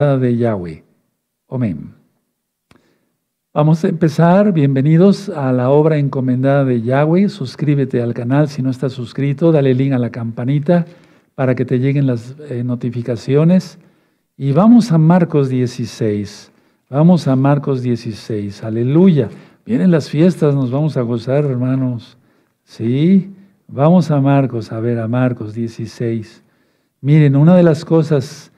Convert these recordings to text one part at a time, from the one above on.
de Yahweh. Amén. Vamos a empezar. Bienvenidos a la obra encomendada de Yahweh. Suscríbete al canal si no estás suscrito. Dale link a la campanita para que te lleguen las eh, notificaciones. Y vamos a Marcos 16. Vamos a Marcos 16. Aleluya. Vienen las fiestas, nos vamos a gozar, hermanos. Sí. Vamos a Marcos, a ver, a Marcos 16. Miren, una de las cosas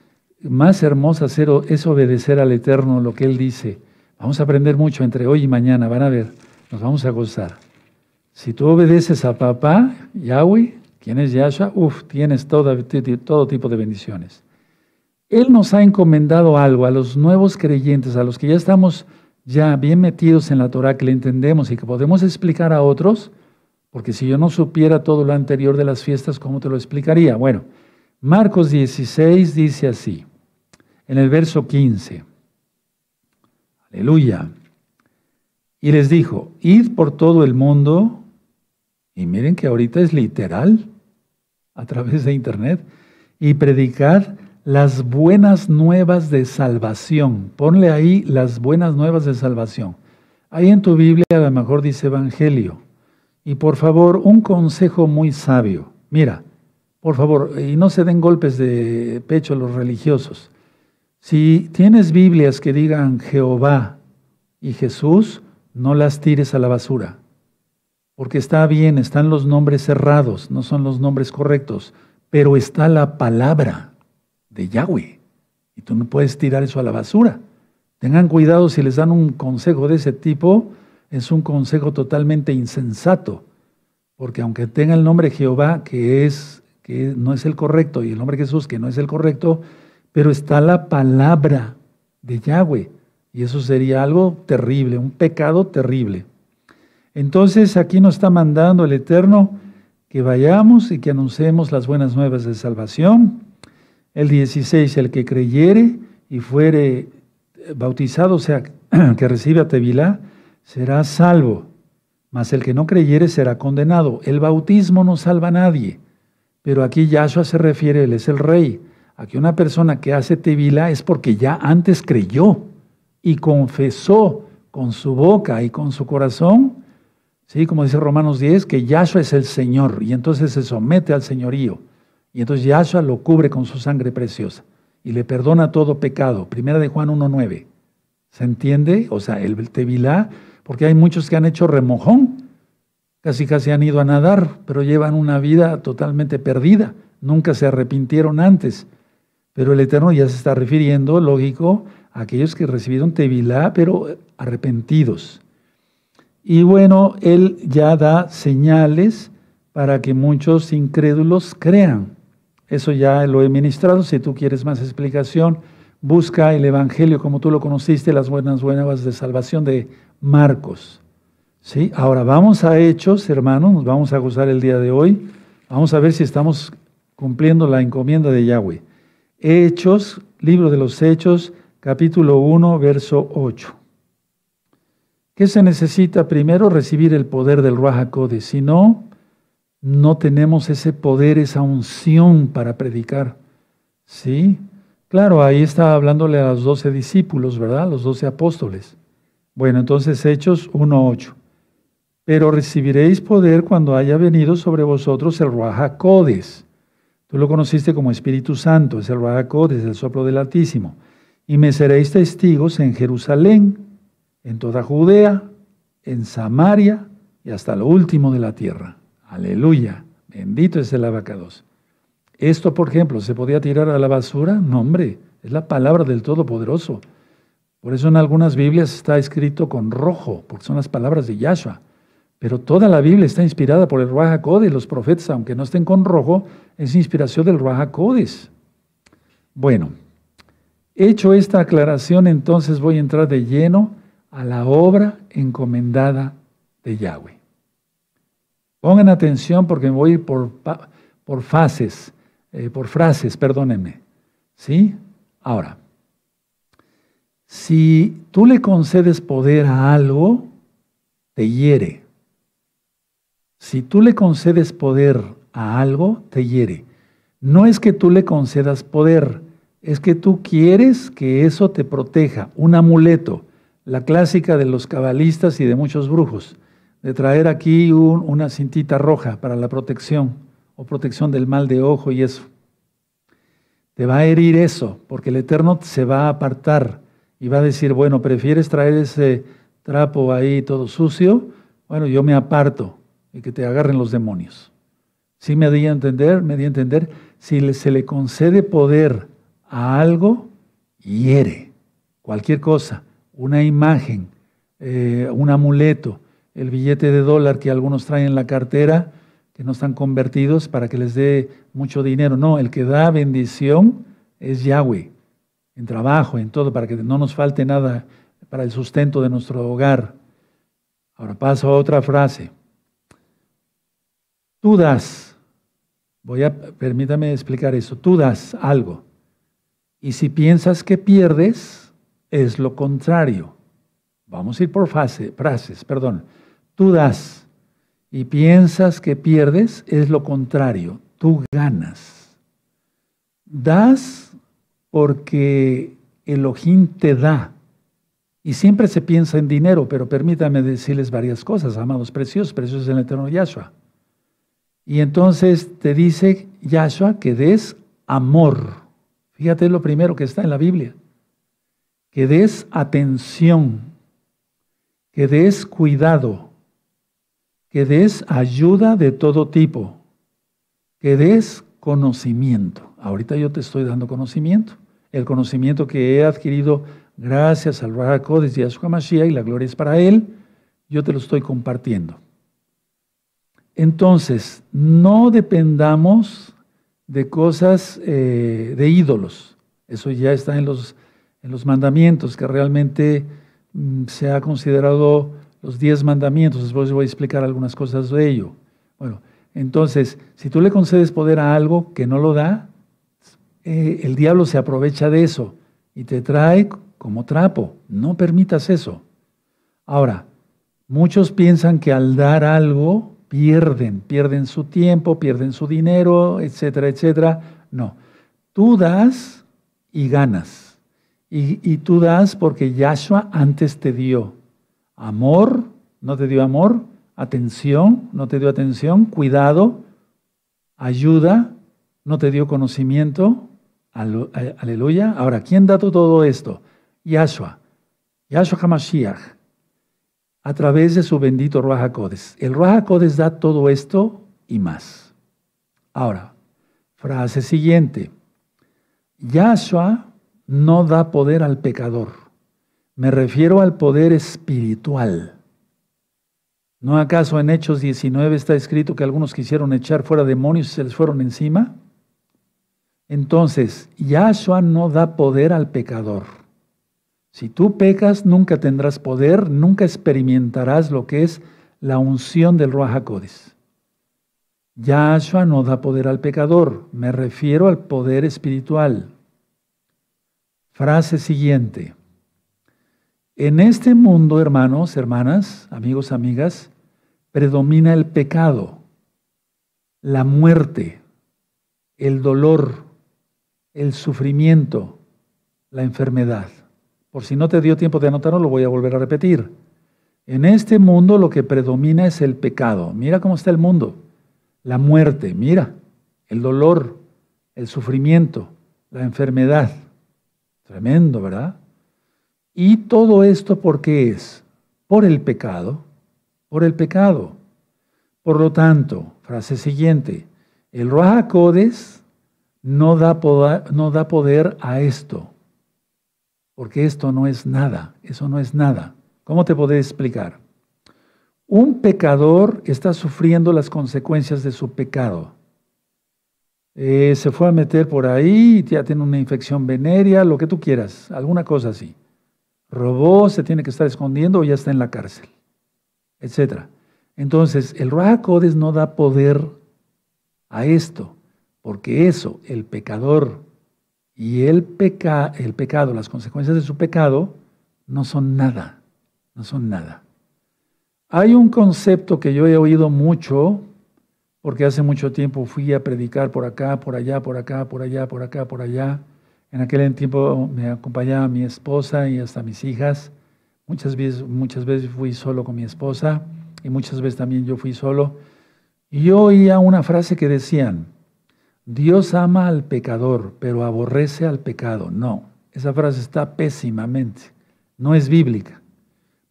más hermosa es obedecer al Eterno lo que Él dice. Vamos a aprender mucho entre hoy y mañana, van a ver, nos vamos a gozar. Si tú obedeces a papá, Yahweh, quien es Yahshua, uff, tienes todo, todo tipo de bendiciones. Él nos ha encomendado algo a los nuevos creyentes, a los que ya estamos ya bien metidos en la Torah, que le entendemos y que podemos explicar a otros, porque si yo no supiera todo lo anterior de las fiestas, ¿cómo te lo explicaría? Bueno, Marcos 16 dice así en el verso 15. Aleluya. Y les dijo, id por todo el mundo, y miren que ahorita es literal, a través de internet, y predicad las buenas nuevas de salvación. Ponle ahí las buenas nuevas de salvación. Ahí en tu Biblia a lo mejor dice Evangelio. Y por favor, un consejo muy sabio. Mira, por favor, y no se den golpes de pecho los religiosos. Si tienes Biblias que digan Jehová y Jesús, no las tires a la basura, porque está bien, están los nombres cerrados, no son los nombres correctos, pero está la palabra de Yahweh y tú no puedes tirar eso a la basura. Tengan cuidado si les dan un consejo de ese tipo, es un consejo totalmente insensato, porque aunque tenga el nombre Jehová, que es que no es el correcto, y el nombre Jesús, que no es el correcto, pero está la palabra de Yahweh. Y eso sería algo terrible, un pecado terrible. Entonces aquí nos está mandando el Eterno que vayamos y que anunciemos las buenas nuevas de salvación. El 16, el que creyere y fuere eh, bautizado, o sea, que recibe a Tevilá, será salvo. Mas el que no creyere será condenado. El bautismo no salva a nadie. Pero aquí Yahshua se refiere, él es el rey a que una persona que hace tevila es porque ya antes creyó y confesó con su boca y con su corazón, ¿sí? como dice Romanos 10, que Yahshua es el Señor y entonces se somete al señorío. Y entonces Yahshua lo cubre con su sangre preciosa y le perdona todo pecado. Primera de Juan 1.9. ¿Se entiende? O sea, el tevilá, porque hay muchos que han hecho remojón, casi casi han ido a nadar, pero llevan una vida totalmente perdida, nunca se arrepintieron antes. Pero el Eterno ya se está refiriendo, lógico, a aquellos que recibieron Tevilá, pero arrepentidos. Y bueno, Él ya da señales para que muchos incrédulos crean. Eso ya lo he ministrado. Si tú quieres más explicación, busca el Evangelio como tú lo conociste, las buenas buenas de salvación de Marcos. ¿Sí? Ahora vamos a hechos, hermanos, nos vamos a gozar el día de hoy. Vamos a ver si estamos cumpliendo la encomienda de Yahweh. Hechos, libro de los Hechos, capítulo 1, verso 8. ¿Qué se necesita primero? Recibir el poder del Ruajacode. Si no, no tenemos ese poder, esa unción para predicar. ¿Sí? Claro, ahí está hablándole a los doce discípulos, ¿verdad? Los doce apóstoles. Bueno, entonces Hechos 8. Pero recibiréis poder cuando haya venido sobre vosotros el Ruajacodes Tú lo conociste como Espíritu Santo, es el Ruajacot, desde el soplo del Altísimo. Y me seréis testigos en Jerusalén, en toda Judea, en Samaria y hasta lo último de la tierra. Aleluya. Bendito es el abacados. Esto, por ejemplo, ¿se podía tirar a la basura? No, hombre, es la palabra del Todopoderoso. Por eso en algunas Biblias está escrito con rojo, porque son las palabras de Yahshua. Pero toda la Biblia está inspirada por el Ruach Los profetas, aunque no estén con rojo, es inspiración del Ruach Bueno, hecho esta aclaración, entonces voy a entrar de lleno a la obra encomendada de Yahweh. Pongan atención porque me voy por, fases, eh, por frases, perdónenme. ¿Sí? Ahora, si tú le concedes poder a algo, te hiere. Si tú le concedes poder a algo, te hiere. No es que tú le concedas poder, es que tú quieres que eso te proteja, un amuleto, la clásica de los cabalistas y de muchos brujos, de traer aquí una cintita roja para la protección o protección del mal de ojo y eso. Te va a herir eso, porque el Eterno se va a apartar y va a decir, bueno, prefieres traer ese trapo ahí todo sucio, bueno, yo me aparto y que te agarren los demonios. Si ¿Sí me di a entender? Me di a entender. Si se le concede poder a algo, hiere. Cualquier cosa, una imagen, eh, un amuleto, el billete de dólar que algunos traen en la cartera, que no están convertidos para que les dé mucho dinero. No, el que da bendición es Yahweh, en trabajo, en todo, para que no nos falte nada para el sustento de nuestro hogar. Ahora paso a otra frase. Tú das, voy a, permítame explicar eso, tú das algo. Y si piensas que pierdes, es lo contrario. Vamos a ir por frases, perdón. Tú das y piensas que pierdes, es lo contrario. Tú ganas. Das porque ojín te da. Y siempre se piensa en dinero, pero permítame decirles varias cosas, amados preciosos, preciosos en el eterno Yahshua. Y entonces te dice Yahshua que des amor. Fíjate lo primero que está en la Biblia. Que des atención, que des cuidado, que des ayuda de todo tipo, que des conocimiento. Ahorita yo te estoy dando conocimiento. El conocimiento que he adquirido gracias al Rahakodes y Yahshua Mashiach, y la gloria es para él, yo te lo estoy compartiendo. Entonces, no dependamos de cosas eh, de ídolos. Eso ya está en los, mandamientos que realmente mm, se ha considerado los diez mandamientos. Después voy a explicar algunas cosas de ello. Bueno, entonces, si tú le concedes poder a algo que no lo da, eh, el diablo se aprovecha de eso y te trae como trapo. No permitas eso. Ahora, muchos piensan que al dar algo pierden, pierden su tiempo, pierden su dinero, etcétera, etcétera. No, tú das y ganas. Y, y tú das porque Yahshua antes te dio amor, no te dio amor, atención, no te dio atención, cuidado, ayuda, no te dio conocimiento, eh, aleluya. Ahora, ¿quién da todo esto? Yahshua, Yahshua Hamashiach a través de su bendito Ruaja Codes. El Ruaja da todo esto y más. Ahora, frase siguiente. Yahshua no da poder al pecador. Me refiero al poder espiritual. ¿No acaso en Hechos 19 está escrito que algunos quisieron echar fuera demonios y se les fueron encima? Entonces, Yahshua no da poder al pecador. Si tú pecas, nunca tendrás poder, nunca experimentarás lo que es la unción del Ruach Yahshua no da poder al pecador, me refiero al poder espiritual. Frase siguiente. En este mundo, hermanos, hermanas, amigos, amigas, predomina el pecado, la muerte, el dolor, el sufrimiento, la enfermedad. Por si no te dio tiempo de anotarlo, lo voy a volver a repetir. En este mundo lo que predomina es el pecado. Mira cómo está el mundo. La muerte, mira. El dolor, el sufrimiento, la enfermedad. Tremendo, ¿verdad? Y todo esto por qué es? Por el pecado, por el pecado. Por lo tanto, frase siguiente, el Raja Codes no da poder a esto porque esto no es nada, eso no es nada. ¿Cómo te puedo explicar? Un pecador está sufriendo las consecuencias de su pecado. Eh, se fue a meter por ahí, ya tiene una infección venérea, lo que tú quieras, alguna cosa así. Robó, se tiene que estar escondiendo o ya está en la cárcel, etc. Entonces, el codes no da poder a esto, porque eso, el pecador y el, peca, el pecado, las consecuencias de su pecado, no son nada, no son nada. Hay un concepto que yo he oído mucho, porque hace mucho tiempo fui a predicar por acá, por allá, por acá, por allá, por acá, por allá. En aquel tiempo me acompañaba mi esposa y hasta mis hijas. Muchas veces, muchas veces fui solo con mi esposa y muchas veces también yo fui solo. Y yo oía una frase que decían, Dios ama al pecador, pero aborrece al pecado. No, esa frase está pésimamente. No es bíblica.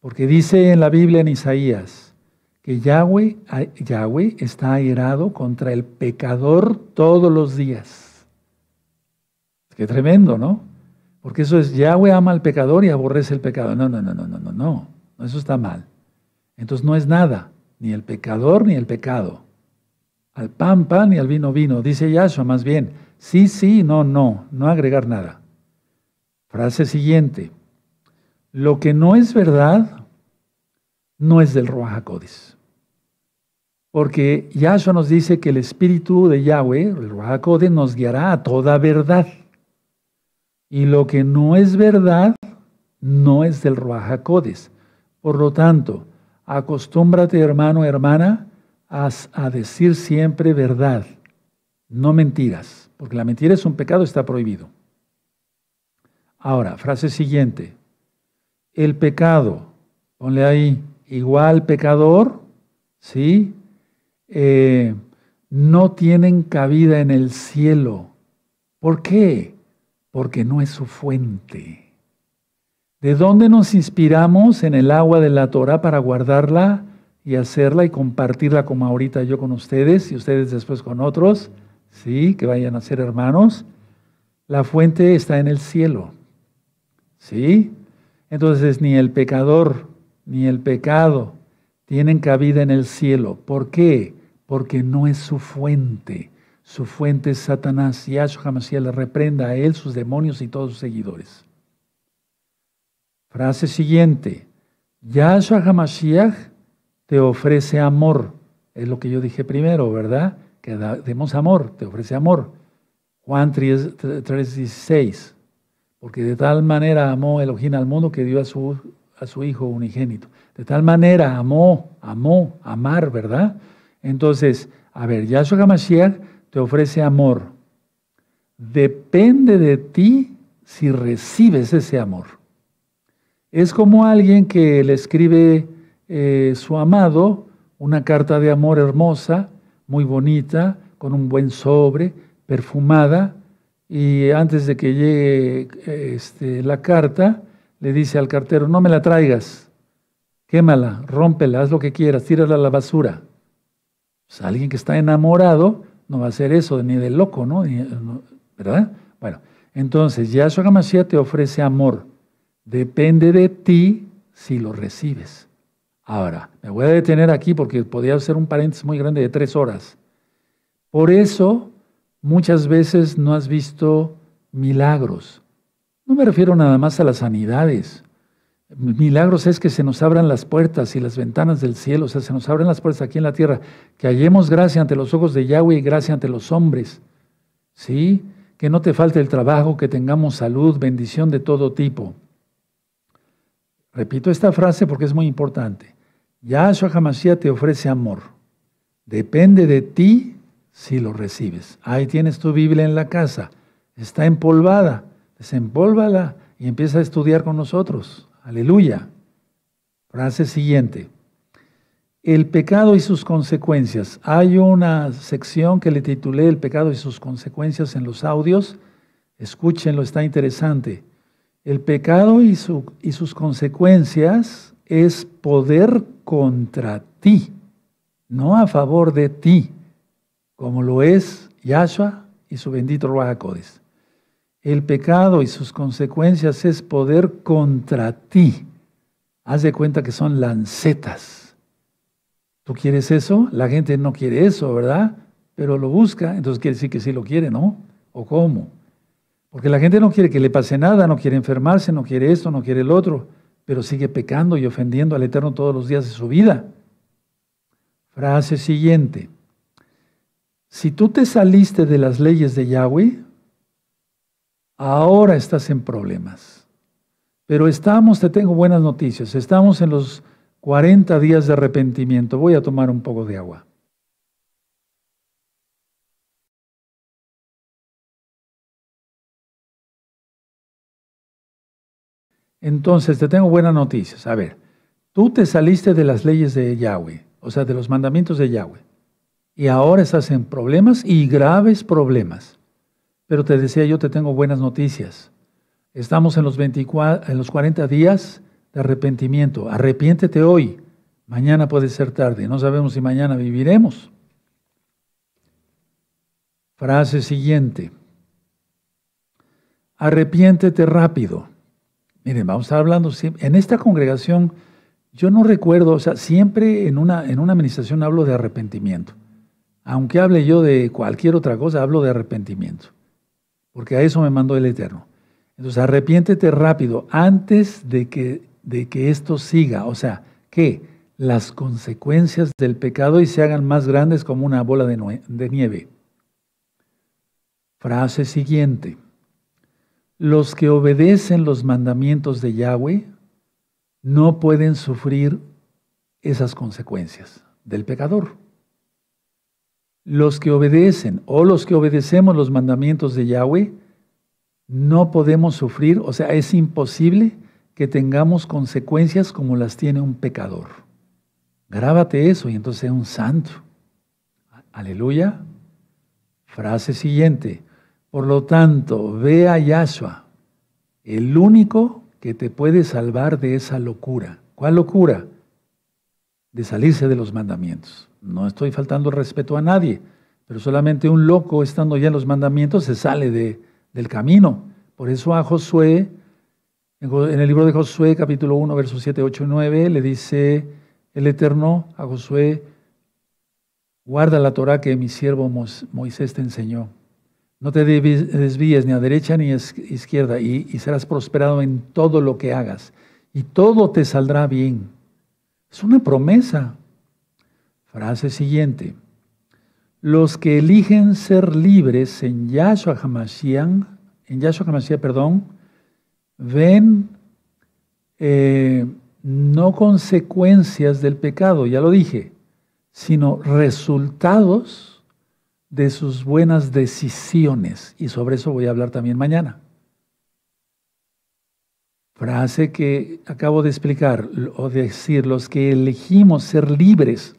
Porque dice en la Biblia en Isaías que Yahweh, está airado contra el pecador todos los días. Qué tremendo, ¿no? Porque eso es Yahweh ama al pecador y aborrece el pecado. No, no, no, no, no, no, no. Eso está mal. Entonces no es nada, ni el pecador ni el pecado. Al pan, pan y al vino, vino. Dice Yahshua más bien, sí, sí, no, no, no agregar nada. Frase siguiente, lo que no es verdad no es del Ruach Porque Yahshua nos dice que el Espíritu de Yahweh, el Ruach nos guiará a toda verdad. Y lo que no es verdad no es del Ruach Por lo tanto, acostúmbrate, hermano, hermana, a decir siempre verdad, no mentiras, porque la mentira es un pecado, está prohibido. Ahora, frase siguiente. El pecado, ponle ahí, igual pecador, ¿sí? Eh, no tienen cabida en el cielo. ¿Por qué? Porque no es su fuente. ¿De dónde nos inspiramos en el agua de la Torah para guardarla? y hacerla y compartirla como ahorita yo con ustedes y ustedes después con otros, ¿sí? Que vayan a ser hermanos. La fuente está en el cielo, ¿sí? Entonces ni el pecador ni el pecado tienen cabida en el cielo. ¿Por qué? Porque no es su fuente. Su fuente es Satanás. Yahshua HaMashiach le reprenda a él, sus demonios y todos sus seguidores. Frase siguiente. Yahshua Hamashiach te ofrece amor. Es lo que yo dije primero, ¿verdad? Que demos amor, te ofrece amor. Juan 3:16, porque de tal manera amó Elohim al mundo que dio a su, a su Hijo unigénito. De tal manera amó, amó, amar, ¿verdad? Entonces, a ver, Yahshua HaMashiach te ofrece amor. Depende de ti si recibes ese amor. Es como alguien que le escribe eh, su amado una carta de amor hermosa, muy bonita, con un buen sobre, perfumada, y antes de que llegue este, la carta, le dice al cartero, no me la traigas, quémala, rómpela, haz lo que quieras, tírala a la basura. Pues, alguien que está enamorado no va a hacer eso, ni de loco, ¿no? ¿Verdad? Bueno, entonces Yahshua Gamashia te ofrece amor. Depende de ti si lo recibes. Ahora, me voy a detener aquí porque podría ser un paréntesis muy grande de tres horas. Por eso muchas veces no has visto milagros. No me refiero nada más a las sanidades. Milagros es que se nos abran las puertas y las ventanas del cielo, o sea, se nos abran las puertas aquí en la tierra, que hallemos gracia ante los ojos de Yahweh y gracia ante los hombres. ¿Sí? Que no te falte el trabajo, que tengamos salud, bendición de todo tipo. Repito esta frase porque es muy importante. Yahshua Hamashiach te ofrece amor. Depende de ti si lo recibes. Ahí tienes tu Biblia en la casa. Está empolvada. Desempólvala y empieza a estudiar con nosotros. Aleluya. Frase siguiente. El pecado y sus consecuencias. Hay una sección que le titulé El pecado y sus consecuencias en los audios. Escúchenlo, está interesante. El pecado y, y sus consecuencias es poder contra ti, no a favor de ti, como lo es Yahshua y su bendito Ruach El pecado y sus consecuencias es poder contra ti. Haz de cuenta que son lancetas. ¿Tú quieres eso? La gente no quiere eso, ¿verdad? Pero lo busca, entonces quiere decir que sí lo quiere, ¿no? ¿O cómo? Porque la gente no quiere que le pase nada, no quiere enfermarse, no quiere esto, no quiere el otro pero sigue pecando y ofendiendo al Eterno todos los días de su vida. Frase siguiente. Si tú te saliste de las leyes de Yahweh, ahora estás en problemas. Pero estamos, te tengo buenas noticias, estamos en los 40 días de arrepentimiento. Voy a tomar un poco de agua. Entonces, te tengo buenas noticias. A ver, tú te saliste de las leyes de Yahweh, o sea, de los mandamientos de Yahweh, y ahora estás en problemas y graves problemas. Pero te decía yo, te tengo buenas noticias. Estamos en los, en los 40 días de arrepentimiento. Arrepiéntete hoy. Mañana puede ser tarde. No sabemos si mañana viviremos. Frase siguiente. Arrepiéntete rápido. Miren, vamos a estar hablando en esta congregación. Yo no recuerdo, o sea, siempre en una, en una administración hablo de arrepentimiento. Aunque hable yo de cualquier otra cosa, hablo de arrepentimiento. Porque a eso me mandó el Eterno. Entonces, arrepiéntete rápido antes de que, de que esto siga. O sea, que las consecuencias del pecado y se hagan más grandes como una bola de nieve. Frase siguiente. Los que obedecen los mandamientos de Yahweh no pueden sufrir esas consecuencias del pecador. Los que obedecen o los que obedecemos los mandamientos de Yahweh no podemos sufrir, o sea, es imposible que tengamos consecuencias como las tiene un pecador. Grábate eso y entonces es un santo. Aleluya. Frase siguiente. Por lo tanto, ve a Yahshua, el único que te puede salvar de esa locura. ¿Cuál locura? De salirse de los mandamientos. No estoy faltando respeto a nadie, pero solamente un loco estando ya en los mandamientos se sale de, del camino. Por eso a Josué, en el libro de Josué, capítulo 1, versos 7, 8 y 9, le dice el Eterno a Josué, guarda la Torah que mi siervo Moisés te enseñó. No te desvíes ni a derecha ni a izquierda y, serás prosperado en todo lo que hagas y todo te saldrá bien. Es una promesa. Frase siguiente. Los que eligen ser libres en Yahshua Hamashiach, en Yahshua perdón, ven eh, no consecuencias del pecado, ya lo dije, sino resultados de sus buenas decisiones. Y sobre eso voy a hablar también mañana. Frase que acabo de explicar, o decir, los que elegimos ser libres,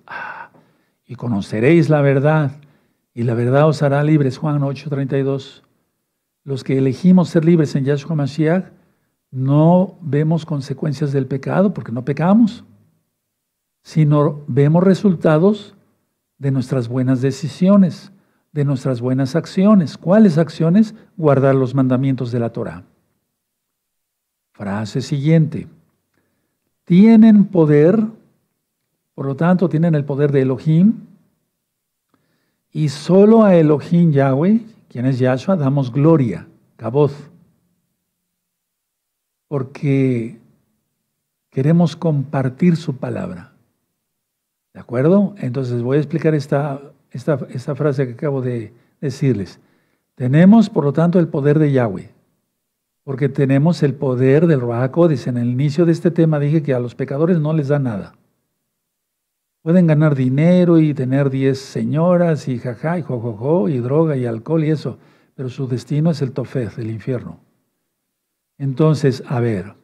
y conoceréis la verdad, y la verdad os hará libres, Juan 8:32. Los que elegimos ser libres en Yahshua Mashiach, no vemos consecuencias del pecado, porque no pecamos, sino vemos resultados de nuestras buenas decisiones de nuestras buenas acciones. ¿Cuáles acciones? Guardar los mandamientos de la Torá. Frase siguiente. Tienen poder, por lo tanto, tienen el poder de Elohim. Y solo a Elohim Yahweh, quien es Yahshua, damos gloria, caboz. Porque queremos compartir su palabra. ¿De acuerdo? Entonces voy a explicar esta esta, frase que acabo de decirles. Tenemos, por lo tanto, el poder de Yahweh, porque tenemos el poder del dice En el inicio de este tema dije que a los pecadores no les da nada. Pueden ganar dinero y tener diez señoras y jajá y jojojo y droga y alcohol y eso, pero su destino es el tofez, el infierno. Entonces, a ver,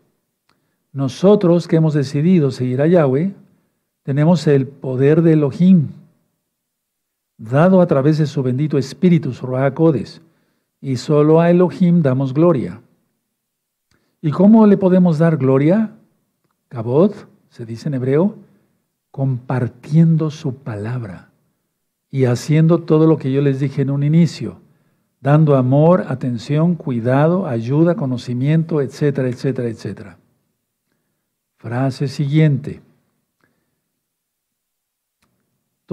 nosotros que hemos decidido seguir a Yahweh, tenemos el poder de Elohim, dado a través de su bendito Espíritu, su codes y solo a Elohim damos gloria. ¿Y cómo le podemos dar gloria? Kabod, se dice en hebreo, compartiendo su palabra y haciendo todo lo que yo les dije en un inicio, dando amor, atención, cuidado, ayuda, conocimiento, etcétera, etcétera, etcétera. Frase siguiente.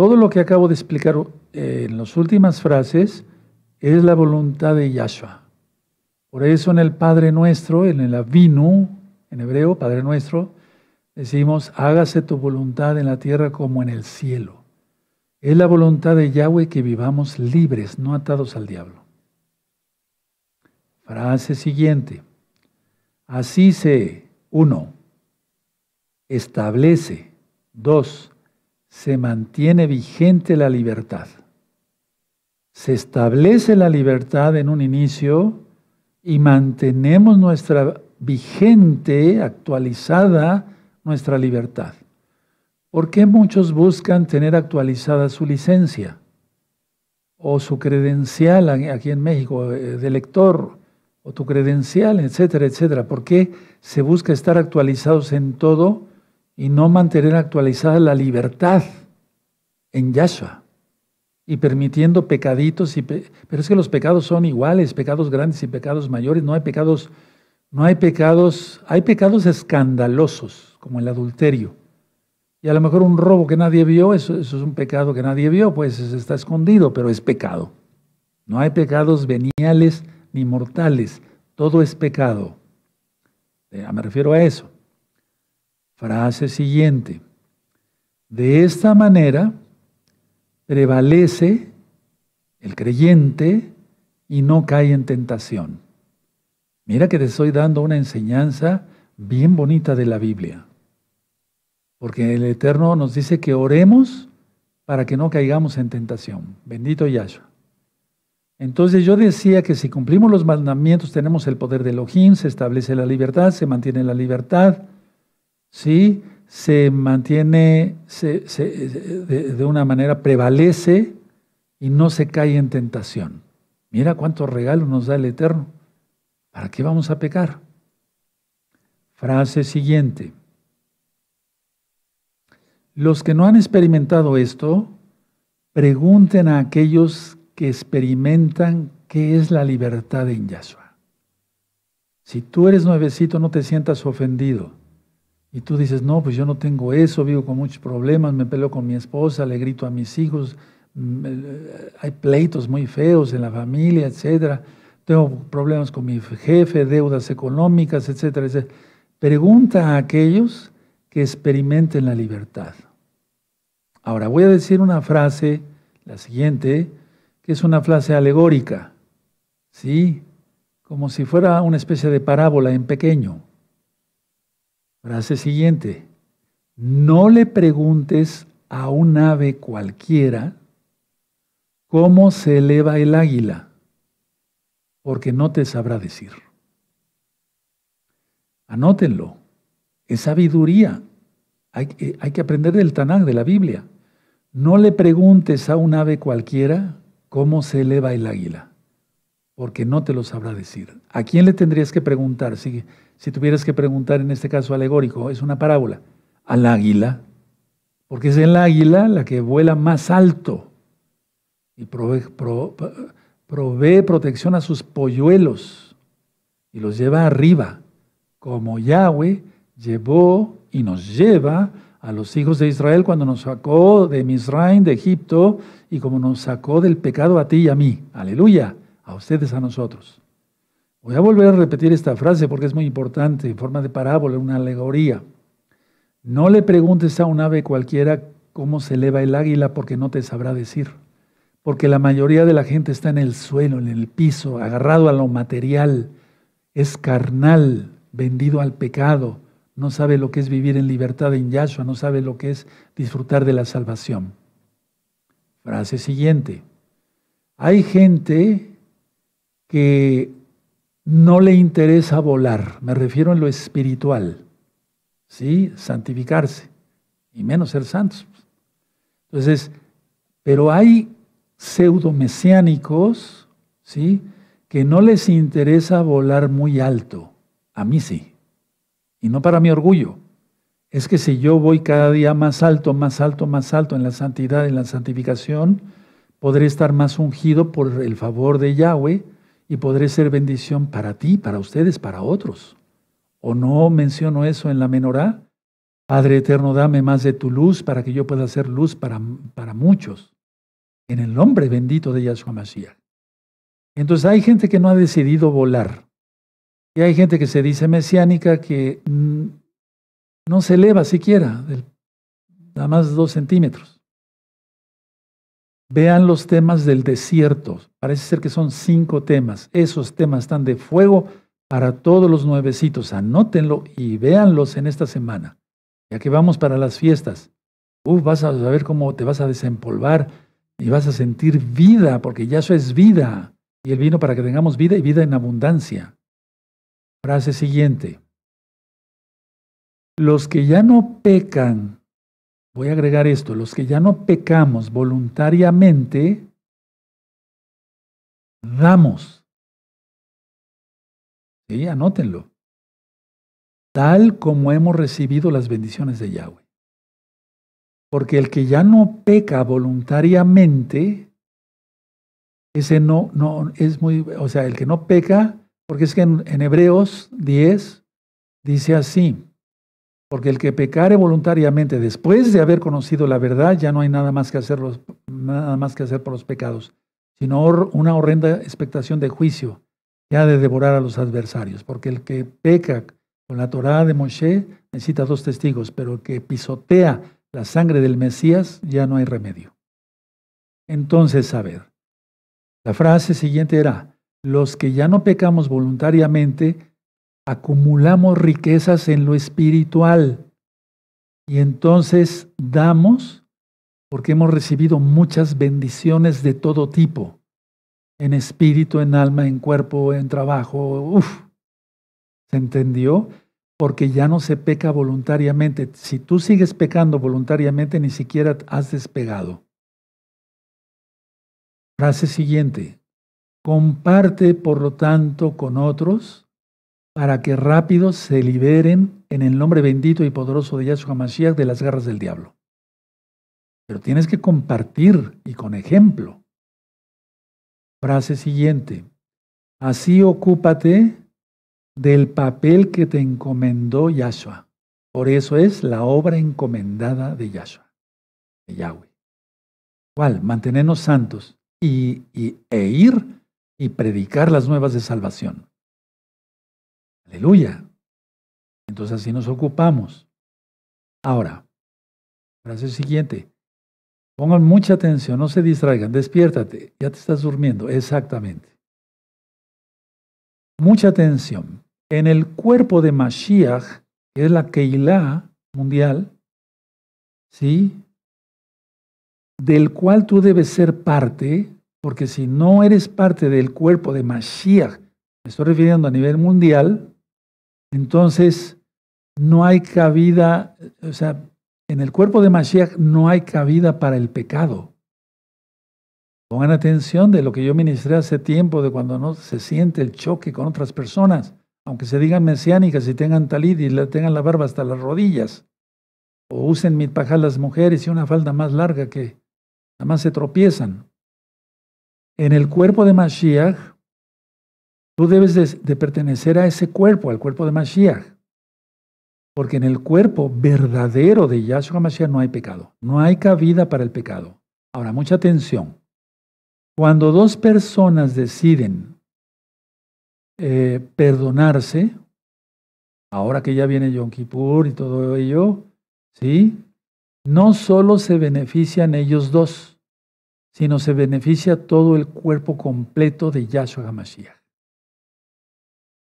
Todo lo que acabo de explicar eh, en las últimas frases es la voluntad de Yahshua. Por eso en el Padre Nuestro, en el Avinu, en hebreo, Padre Nuestro, decimos, hágase tu voluntad en la tierra como en el cielo. Es la voluntad de Yahweh que vivamos libres, no atados al diablo. Frase siguiente. Así se, uno, establece, dos, se mantiene vigente la libertad. Se establece la libertad en un inicio y mantenemos nuestra vigente, actualizada, nuestra libertad. ¿Por qué muchos buscan tener actualizada su licencia o su credencial aquí en México eh, de lector o tu credencial, etcétera, etcétera? ¿Por qué se busca estar actualizados en todo y no mantener actualizada la libertad en Yahshua y permitiendo pecaditos. Y Pero es que los pecados son iguales, pecados grandes y pecados mayores. No hay pecados, no hay pecados, hay pecados escandalosos, como el adulterio. Y a lo mejor un robo que nadie vio, eso, eso es un pecado que nadie vio, pues está escondido, pero es pecado. No hay pecados veniales ni mortales, todo es pecado. Eh, me refiero a eso. Frase siguiente. De esta manera prevalece el creyente y no cae en tentación. Mira que te estoy dando una enseñanza bien bonita de la Biblia. Porque el Eterno nos dice que oremos para que no caigamos en tentación. Bendito Yahshua. Entonces yo decía que si cumplimos los mandamientos tenemos el poder de Elohim, se establece la libertad, se mantiene la libertad, ¿sí? se mantiene de, una manera, prevalece y no se cae en tentación. Mira cuántos regalos nos da el Eterno. ¿Para qué vamos a pecar? Frase siguiente. Los que no han experimentado esto, pregunten a aquellos que experimentan qué es la libertad en Yahshua. Si tú eres nuevecito, no te sientas ofendido. Y tú dices, no, pues yo no tengo eso, vivo con muchos problemas, me peleo con mi esposa, le grito a mis hijos, mm, eh, eh, hay pleitos muy feos en la familia, etcétera. Tengo problemas con mi jefe, deudas económicas, etcétera, Pregunta a aquellos que experimenten la libertad. Ahora voy a decir una frase, la siguiente, que es una frase alegórica, ¿sí? Como si fuera una especie de parábola en pequeño. Frase siguiente. No le preguntes a un ave cualquiera cómo se eleva el águila, porque no te sabrá decir. Anótenlo. Es sabiduría. Hay, eh, hay que aprender del Tanakh, de la Biblia. No le preguntes a un ave cualquiera cómo se eleva el águila, porque no te lo sabrá decir. ¿A quién le tendrías que preguntar? Sigue si tuvieras que preguntar en este caso alegórico, es una parábola, al águila, porque es el águila la que vuela más alto y provee, protección a sus polluelos y los lleva arriba, como Yahweh llevó y nos lleva a los hijos de Israel cuando nos sacó de Misraim, de Egipto, y como nos sacó del pecado a ti y a mí. Aleluya, a ustedes, a nosotros. Voy a volver a repetir esta frase porque es muy importante, en forma de parábola, una alegoría. No le preguntes a un ave cualquiera cómo se eleva el águila porque no te sabrá decir. Porque la mayoría de la gente está en el suelo, en el piso, agarrado a lo material, es carnal, vendido al pecado, no sabe lo que es vivir en libertad en Yahshua, no sabe lo que es disfrutar de la salvación. Frase siguiente. Hay gente que no le interesa volar, me refiero en lo espiritual, ¿sí? Santificarse, y menos ser santos. Entonces, pero hay pseudomesiánicos, ¿sí? Que no les interesa volar muy alto, a mí sí, y no para mi orgullo. Es que si yo voy cada día más alto, más alto, más alto en la santidad, en la santificación, podré estar más ungido por el favor de Yahweh y podré ser bendición para ti, para ustedes, para otros. ¿O no menciono eso en la menorá? Padre eterno, dame más de tu luz para que yo pueda ser luz para, para muchos. En el nombre bendito de Yahshua Mashiach. Entonces hay gente que no ha decidido volar. Y hay gente que se dice mesiánica que mm, no se eleva siquiera, nada más dos centímetros. Vean los temas del desierto. Parece ser que son cinco temas. Esos temas están de fuego para todos los nuevecitos. Anótenlo y véanlos en esta semana, ya que vamos para las fiestas. Uf, vas a saber cómo te vas a desempolvar y vas a sentir vida, porque ya eso es vida. Y el vino para que tengamos vida y vida en abundancia. Frase siguiente. Los que ya no pecan voy a agregar esto, los que ya no pecamos voluntariamente, damos. Sí, anótenlo. Tal como hemos recibido las bendiciones de Yahweh. Porque el que ya no peca voluntariamente, ese no, no, es muy, o sea, el que no peca, porque es que en, en Hebreos 10 dice así, porque el que pecare voluntariamente después de haber conocido la verdad, ya no hay nada más que hacer, nada más que hacer por los pecados, sino una horrenda expectación de juicio, que ha de devorar a los adversarios. Porque el que peca con la Torá de Moshe necesita dos testigos, pero el que pisotea la sangre del Mesías ya no hay remedio. Entonces, ver, La frase siguiente era, los que ya no pecamos voluntariamente, acumulamos riquezas en lo espiritual y entonces damos porque hemos recibido muchas bendiciones de todo tipo, en espíritu, en alma, en cuerpo, en trabajo. ¿se entendió? Porque ya no se peca voluntariamente. Si tú sigues pecando voluntariamente, ni siquiera has despegado. Frase siguiente. Comparte, por lo tanto, con otros para que rápido se liberen en el nombre bendito y poderoso de Yahshua Mashiach de las garras del diablo. Pero tienes que compartir y con ejemplo. Frase siguiente. Así ocúpate del papel que te encomendó Yahshua. Por eso es la obra encomendada de Yahshua, de Yahweh. ¿Cuál? Mantenernos santos y, e ir y predicar las nuevas de salvación. Aleluya. Entonces así nos ocupamos. Ahora, frase siguiente. Pongan mucha atención, no se distraigan, despiértate, ya te estás durmiendo, exactamente. Mucha atención. En el cuerpo de Mashiach, que es la Keilah mundial, ¿sí? Del cual tú debes ser parte, porque si no eres parte del cuerpo de Mashiach, me estoy refiriendo a nivel mundial, entonces, no hay cabida, eh, o sea, en el cuerpo de Mashiach no hay cabida para el pecado. Pongan atención de lo que yo ministré hace tiempo, de cuando no se siente el choque con otras personas, aunque se digan mesiánicas y tengan talid y tengan la barba hasta las rodillas, o usen mitpajá las mujeres y una falda más larga que nada más se tropiezan. En el cuerpo de Mashiach Tú debes de, pertenecer a ese cuerpo, al cuerpo de Mashiach. Porque en el cuerpo verdadero de Yahshua Mashiach no hay pecado. No hay cabida para el pecado. Ahora, mucha atención. Cuando dos personas deciden eh, perdonarse, ahora que ya viene Yom Kippur y todo ello, ¿sí? No solo se benefician ellos dos, sino se beneficia todo el cuerpo completo de Yahshua Mashiach.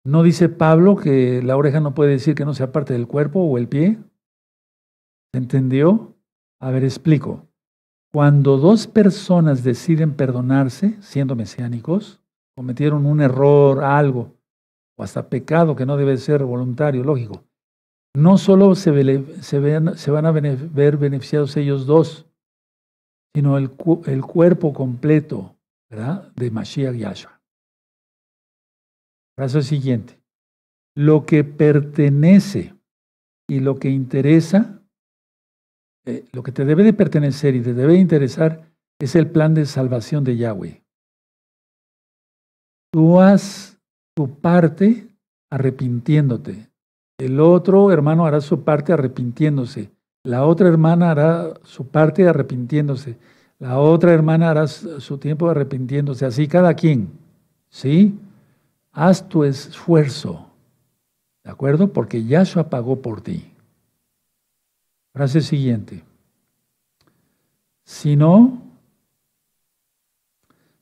¿No dice Pablo que la oreja no puede decir que no sea parte del cuerpo o el pie? ¿Entendió? A ver, explico. Cuando dos personas deciden perdonarse, siendo mesiánicos, cometieron un error, algo, o hasta pecado que no debe ser voluntario, lógico, no solo se, van a ver beneficiados ellos dos, sino el, cuerpo completo ¿verdad? de Mashiach Yahshua. Paso siguiente. Lo que pertenece y lo que interesa, eh, lo que te debe de pertenecer y te debe de interesar es el plan de salvación de Yahweh. Tú haz tu parte arrepintiéndote. El otro hermano hará su parte arrepintiéndose. La otra hermana hará su parte arrepintiéndose. La otra hermana hará su tiempo arrepintiéndose. Así cada quien. ¿Sí? haz tu esfuerzo, ¿de acuerdo? Porque Yahshua pagó por ti. Frase siguiente. Si no,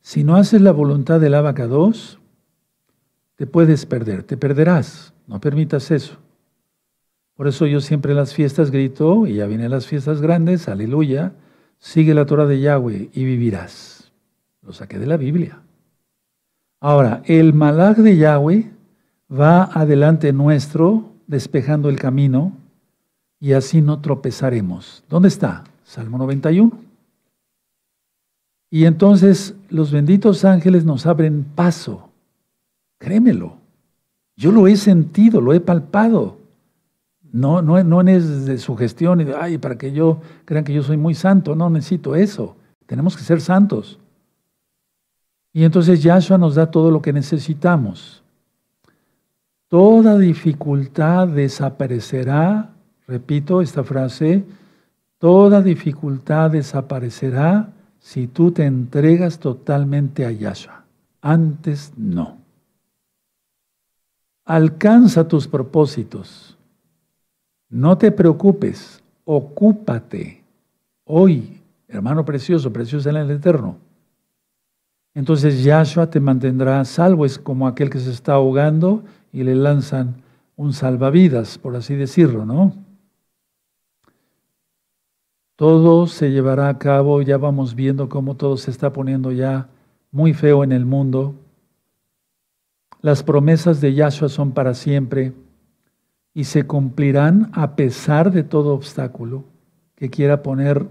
si no haces la voluntad del 2, te puedes perder, te perderás. No permitas eso. Por eso yo siempre en las fiestas grito, y ya vienen las fiestas grandes, aleluya, sigue la Torah de Yahweh y vivirás. Lo saqué de la Biblia. Ahora, el malag de Yahweh va adelante nuestro, despejando el camino, y así no tropezaremos. ¿Dónde está? Salmo 91. Y entonces los benditos ángeles nos abren paso. Créemelo. Yo lo he sentido, lo he palpado. No, no, no es de sugestión y de, ay, para que yo crean que yo soy muy santo. No necesito eso. Tenemos que ser santos. Y entonces Yahshua nos da todo lo que necesitamos. Toda dificultad desaparecerá, repito esta frase, toda dificultad desaparecerá si tú te entregas totalmente a Yahshua. Antes no. Alcanza tus propósitos. No te preocupes, ocúpate hoy, hermano precioso, precioso en el Eterno entonces Yahshua te mantendrá salvo, es como aquel que se está ahogando y le lanzan un salvavidas, por así decirlo, ¿no? Todo se llevará a cabo, ya vamos viendo cómo todo se está poniendo ya muy feo en el mundo. Las promesas de Yahshua son para siempre y se cumplirán a pesar de todo obstáculo que quiera poner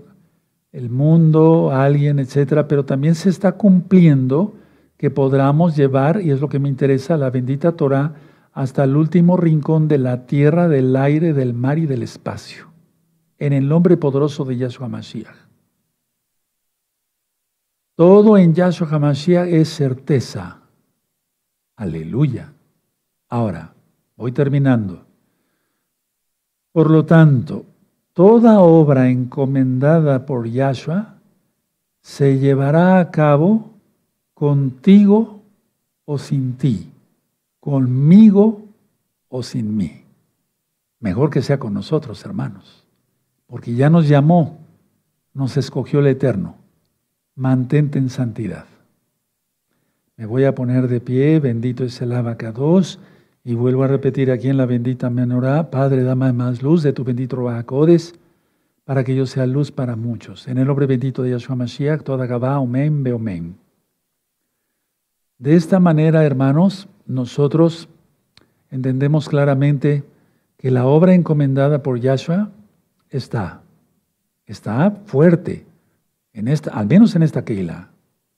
el mundo, alguien, etcétera, pero también se está cumpliendo que podamos llevar, y es lo que me interesa, la bendita Torah hasta el último rincón de la tierra, del aire, del mar y del espacio, en el nombre poderoso de Yahshua Mashiach. Todo en Yahshua HaMashiach es certeza. Aleluya. Ahora, voy terminando. Por lo tanto, Toda obra encomendada por Yahshua se llevará a cabo contigo o sin ti, conmigo o sin mí. Mejor que sea con nosotros, hermanos, porque ya nos llamó, nos escogió el Eterno. Mantente en santidad. Me voy a poner de pie, bendito es el abacados. Y vuelvo a repetir aquí en la bendita menorá, Padre, dame más luz de tu bendito acodes, para que yo sea luz para muchos. En el nombre bendito de Yahshua Mashiach, toda Gabá, Omen, Beomen. De esta manera, hermanos, nosotros entendemos claramente que la obra encomendada por Yahshua está, está fuerte, en esta, al menos en esta Keila,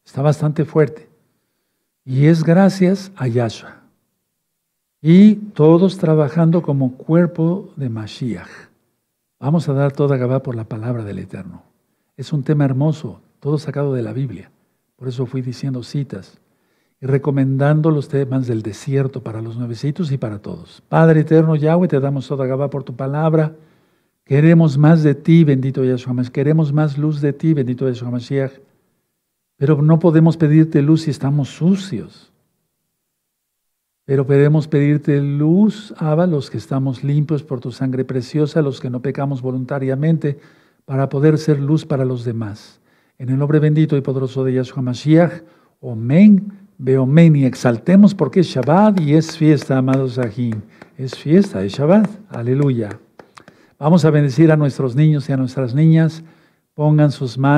está bastante fuerte. Y es gracias a Yahshua y todos trabajando como cuerpo de Mashiach. Vamos a dar toda Gabá por la palabra del Eterno. Es un tema hermoso, todo sacado de la Biblia. Por eso fui diciendo citas y recomendando los temas del desierto para los nuevecitos y para todos. Padre eterno Yahweh, te damos toda Gabá por tu palabra. Queremos más de ti, bendito Yahshua Mashiach. Queremos más luz de ti, bendito Yahshua Mashiach. Pero no podemos pedirte luz si estamos sucios. Pero podemos pedirte luz, Abba, los que estamos limpios por tu sangre preciosa, los que no pecamos voluntariamente, para poder ser luz para los demás. En el nombre bendito y poderoso de Yahshua Mashiach, Omen, Beomen, y exaltemos porque es Shabbat y es fiesta, amados Ajín. Es fiesta, es Shabbat. Aleluya. Vamos a bendecir a nuestros niños y a nuestras niñas. Pongan sus manos.